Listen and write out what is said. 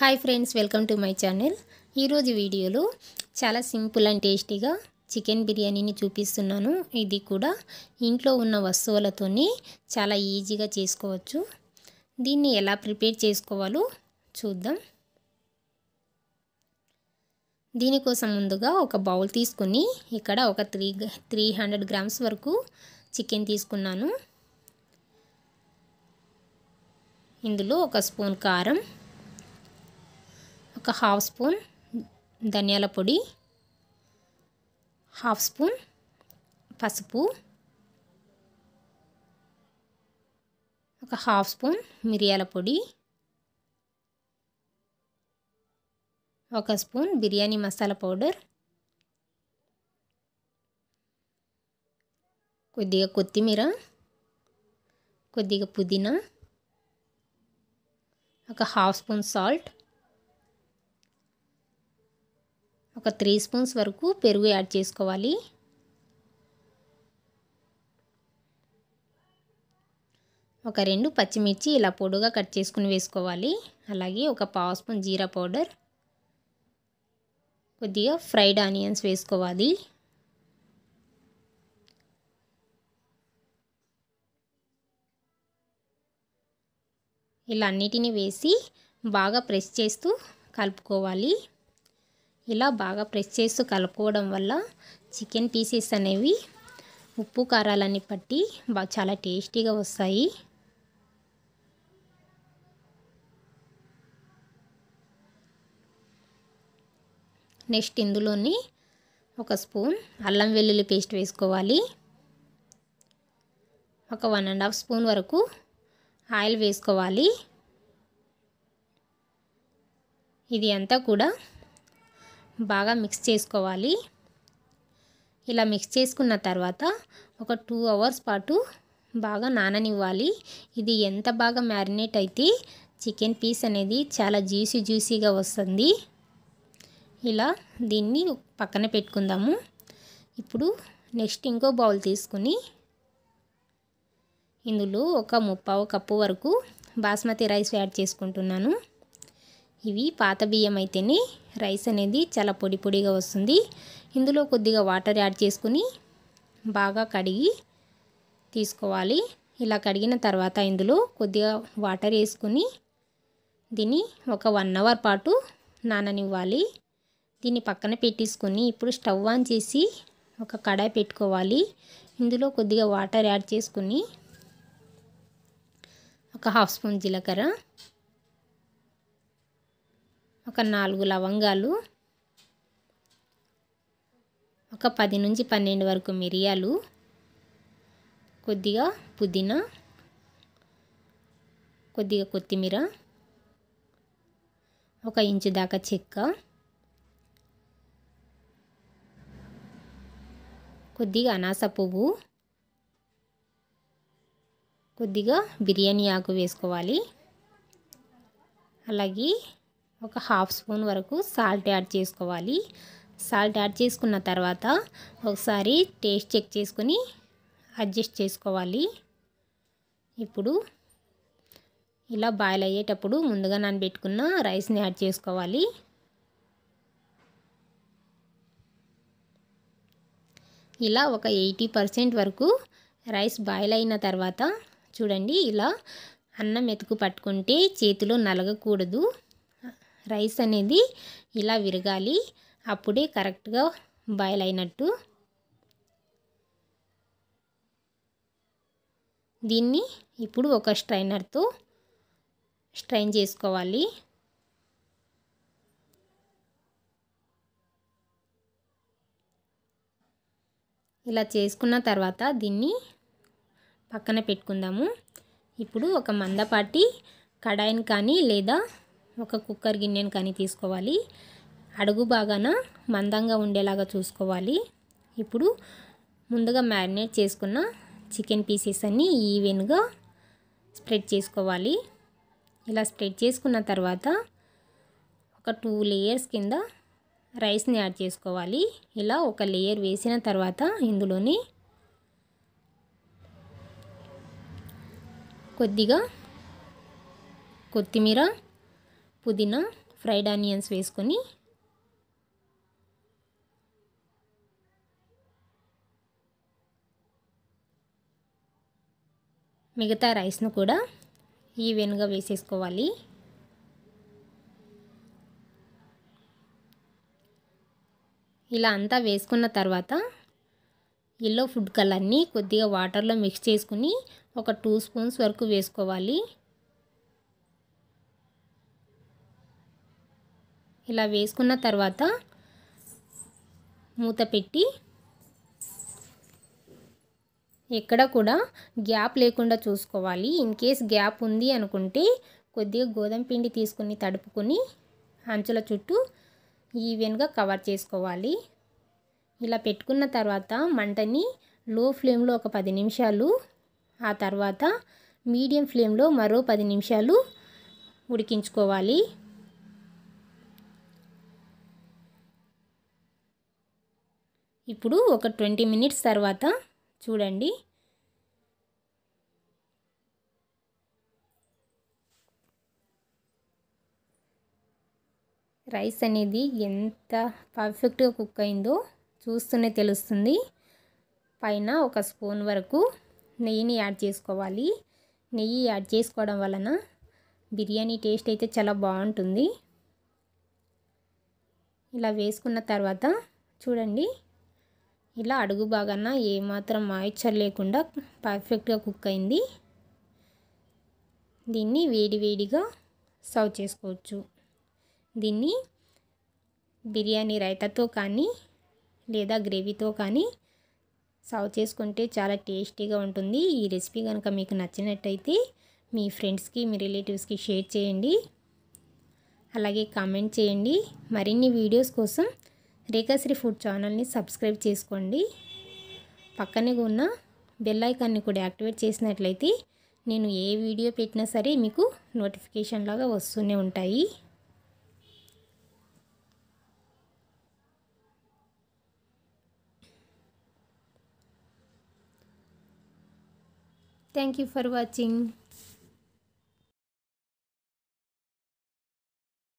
hi friends welcome to my channel ఈరోజు వీడియోలో చాలా సింపుల్ అండ్ టేస్టీగా చికెన్ బిర్యానీని చూపిస్తున్నాను ఇది కూడా ఇంట్లో ఉన్న వస్తువులతో చాలా ఈజీగా చేసుకోవచ్చు దీన్ని ఎలా ప్రిపేర్ చేసుకోవాలో చూద్దాం దీనికోసం ముందుగా ఒక బౌల్ తీసుకుని ఇక్కడ ఒక త్రీ త్రీ హండ్రెడ్ గ్రామ్స్ వరకు చికెన్ తీసుకున్నాను ఇందులో ఒక స్పూన్ కారం ఒక హాఫ్ స్పూన్ ధనియాల పొడి హాఫ్ స్పూన్ పసుపు ఒక హాఫ్ స్పూన్ మిరియాల పొడి ఒక స్పూన్ బిర్యానీ మసాలా పౌడర్ కొద్దిగా కొత్తిమీర కొద్దిగా పుదీనా ఒక హాఫ్ స్పూన్ సాల్ట్ ఒక త్రీ స్పూన్స్ వరకు పెరుగు యాడ్ చేసుకోవాలి ఒక రెండు పచ్చిమిర్చి ఇలా పొడుగా కట్ చేసుకుని వేసుకోవాలి అలాగే ఒక పావు స్పూన్ జీరా పౌడర్ కొద్దిగా ఫ్రైడ్ ఆనియన్స్ వేసుకోవాలి ఇలా అన్నిటిని వేసి బాగా ప్రెస్ చేస్తూ కలుపుకోవాలి ఇలా బాగా ప్రెస్ చేస్తూ కలుపుకోవడం వల్ల చికెన్ పీసెస్ అనేవి ఉప్పు కారాలన్నీ పట్టి బాగా చాలా టేస్టీగా వస్తాయి నెక్స్ట్ ఇందులోని ఒక స్పూన్ అల్లం వెల్లుల్లి పేస్ట్ వేసుకోవాలి ఒక వన్ అండ్ హాఫ్ స్పూన్ వరకు ఆయిల్ వేసుకోవాలి ఇది అంతా కూడా బాగా మిక్స్ చేసుకోవాలి ఇలా మిక్స్ చేసుకున్న తర్వాత ఒక టూ అవర్స్ పాటు బాగా నాననివ్వాలి ఇది ఎంత బాగా మ్యారినేట్ అయితే చికెన్ పీస్ అనేది చాలా జ్యూసీ జ్యూసీగా వస్తుంది ఇలా దీన్ని పక్కన పెట్టుకుందాము ఇప్పుడు నెక్స్ట్ ఇంకో బౌల్ తీసుకుని ఇందులో ఒక ముప్పావు కప్పు వరకు బాస్మతి రైస్ యాడ్ చేసుకుంటున్నాను ఇవి పాత బియ్యం అయితేనే రైస్ అనేది చాలా పొడి పొడిగా వస్తుంది ఇందులో కొద్దిగా వాటర్ యాడ్ చేసుకుని బాగా కడిగి తీసుకోవాలి ఇలా కడిగిన తర్వాత ఇందులో కొద్దిగా వాటర్ వేసుకుని దీన్ని ఒక వన్ అవర్ పాటు నాననివ్వాలి దీన్ని పక్కన పెట్టేసుకొని ఇప్పుడు స్టవ్ ఆన్ చేసి ఒక కడాయి పెట్టుకోవాలి ఇందులో కొద్దిగా వాటర్ యాడ్ చేసుకుని ఒక హాఫ్ స్పూన్ జీలకర్ర ఒక నాలుగు లవంగాలు ఒక పది నుంచి పన్నెండు వరకు మిరియాలు కొద్దిగా పుదీనా కొద్దిగా కొత్తిమీర ఒక ఇంచు దాకా చెక్క కొద్దిగా అనాస పువ్వు కొద్దిగా బిర్యానీ ఆకు వేసుకోవాలి అలాగే ఒక హాఫ్ స్పూన్ వరకు సాల్ట్ యాడ్ చేసుకోవాలి సాల్ట్ యాడ్ చేసుకున్న తర్వాత ఒకసారి టేస్ట్ చెక్ చేసుకొని అడ్జస్ట్ చేసుకోవాలి ఇప్పుడు ఇలా బాయిల్ అయ్యేటప్పుడు ముందుగా నానబెట్టుకున్న రైస్ని యాడ్ చేసుకోవాలి ఇలా ఒక ఎయిటీ పర్సెంట్ వరకు రైస్ బాయిల్ అయిన తర్వాత చూడండి ఇలా అన్నం ఎతుకు పట్టుకుంటే చేతిలో నలగకూడదు రైస్ అనేది ఇలా విరగాలి అప్పుడే కరెక్ట్గా బాయిల్ అయినట్టు దీన్ని ఇప్పుడు ఒక స్ట్రైనర్తో స్ట్రైన్ చేసుకోవాలి ఇలా చేసుకున్న తర్వాత దీన్ని పక్కన పెట్టుకుందాము ఇప్పుడు ఒక మందపాటి కడాయిని కానీ లేదా ఒక కుక్కర్ గిన్నెను కానీ తీసుకోవాలి అడుగు బాగాన మందంగా ఉండేలాగా చూసుకోవాలి ఇప్పుడు ముందుగా మ్యారినేట్ చేసుకున్న చికెన్ పీసెస్ అన్నీ ఈవెన్గా స్ప్రెడ్ చేసుకోవాలి ఇలా స్ప్రెడ్ చేసుకున్న తర్వాత ఒక టూ లేయర్స్ కింద రైస్ని యాడ్ చేసుకోవాలి ఇలా ఒక లేయర్ వేసిన తర్వాత ఇందులోని కొద్దిగా కొత్తిమీర పుదీనా ఫ్రైడ్ ఆనియన్స్ వేసుకొని మిగతా రైస్ను కూడా ఈవెన్గా వేసేసుకోవాలి ఇలా అంతా వేసుకున్న తర్వాత ఎల్లో ఫుడ్ కలర్ని కొద్దిగా వాటర్లో మిక్స్ చేసుకుని ఒక టూ స్పూన్స్ వరకు వేసుకోవాలి ఇలా వేసుకున్న తర్వాత మూత పెట్టి ఎక్కడ కూడా గ్యాప్ లేకుండా చూసుకోవాలి ఇన్ కేస్ గ్యాప్ ఉంది అనుకుంటే కొద్దిగా గోధుమ పిండి తీసుకుని తడుపుకొని అంచుల చుట్టూ ఈవెన్గా కవర్ చేసుకోవాలి ఇలా పెట్టుకున్న తర్వాత మంటని లో ఫ్లేమ్లో ఒక పది నిమిషాలు ఆ తర్వాత మీడియం ఫ్లేమ్లో మరో పది నిమిషాలు ఉడికించుకోవాలి ఇప్పుడు ఒక ట్వంటీ మినిట్స్ తర్వాత చూడండి రైస్ అనేది ఎంత పర్ఫెక్ట్గా కుక్ అయిందో చూస్తూనే తెలుస్తుంది పైన ఒక స్పూన్ వరకు నెయ్యిని యాడ్ చేసుకోవాలి నెయ్యి యాడ్ చేసుకోవడం వలన బిర్యానీ టేస్ట్ అయితే చాలా బాగుంటుంది ఇలా వేసుకున్న తర్వాత చూడండి ఇలా అడుగు బాగాన ఏమాత్రం మాయిచర్ లేకుండా పర్ఫెక్ట్గా కుక్ అయింది దీన్ని వేడివేడిగా సర్వ్ చేసుకోవచ్చు దీన్ని బిర్యానీ రైతాతో కానీ లేదా గ్రేవీతో కానీ సర్వ్ చేసుకుంటే చాలా టేస్టీగా ఉంటుంది ఈ రెసిపీ కనుక మీకు నచ్చినట్టయితే మీ ఫ్రెండ్స్కి మీ రిలేటివ్స్కి షేర్ చేయండి అలాగే కామెంట్ చేయండి మరిన్ని వీడియోస్ కోసం రేఖాశ్రీ ఫుడ్ ఛానల్ని సబ్స్క్రైబ్ చేసుకోండి పక్కనే ఉన్న బెల్లైకాన్ని కూడా యాక్టివేట్ చేసినట్లయితే నేను ఏ వీడియో పెట్టినా సరే మీకు నోటిఫికేషన్ లాగా వస్తూనే ఉంటాయి థ్యాంక్ యూ ఫర్ వాచింగ్